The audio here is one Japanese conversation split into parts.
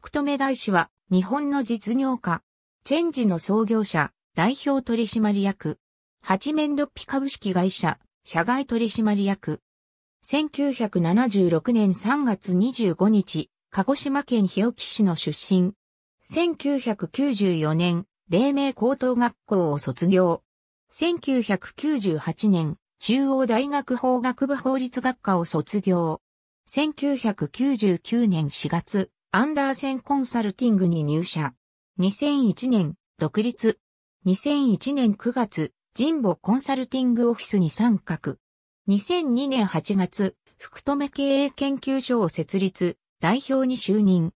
福留大師は、日本の実業家、チェンジの創業者、代表取締役、八面六臂株式会社、社外取締役。1976年3月25日、鹿児島県日置市の出身。1994年、黎明高等学校を卒業。1998年、中央大学法学部法律学科を卒業。1999年4月、アンダーセンコンサルティングに入社。2001年、独立。2001年9月、人ボコンサルティングオフィスに参画。2002年8月、福留経営研究所を設立、代表に就任。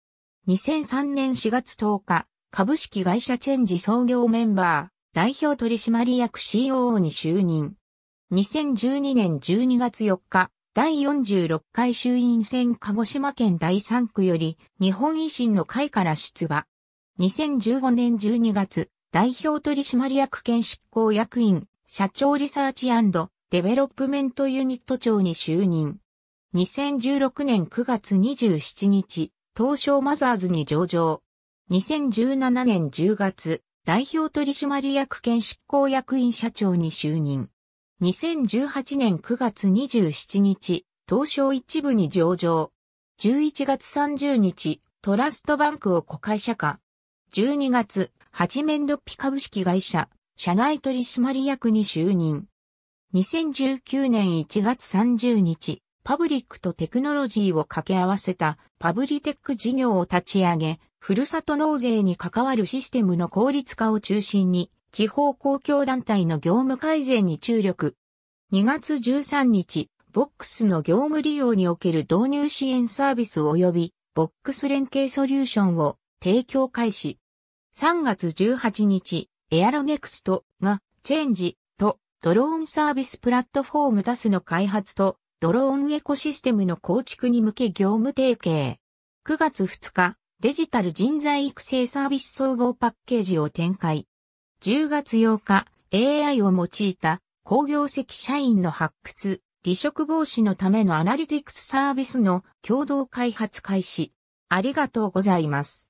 2003年4月10日、株式会社チェンジ創業メンバー、代表取締役 COO に就任。2012年12月4日、第46回衆院選鹿児島県第3区より日本維新の会から出馬。2015年12月、代表取締役兼執行役員、社長リサーチデベロップメントユニット長に就任。2016年9月27日、東証マザーズに上場。2017年10月、代表取締役兼執行役員社長に就任。2018年9月27日、東証一部に上場。11月30日、トラストバンクを子会社化。12月、八面六ピ株式会社、社外取締役に就任。2019年1月30日、パブリックとテクノロジーを掛け合わせたパブリテック事業を立ち上げ、ふるさと納税に関わるシステムの効率化を中心に、地方公共団体の業務改善に注力。2月13日、ボックスの業務利用における導入支援サービス及び、ボックス連携ソリューションを提供開始。3月18日、エアロネクストが、チェンジとドローンサービスプラットフォーム d スの開発と、ドローンエコシステムの構築に向け業務提携。9月2日、デジタル人材育成サービス総合パッケージを展開。10月8日、AI を用いた工業籍社員の発掘、離職防止のためのアナリティクスサービスの共同開発開始。ありがとうございます。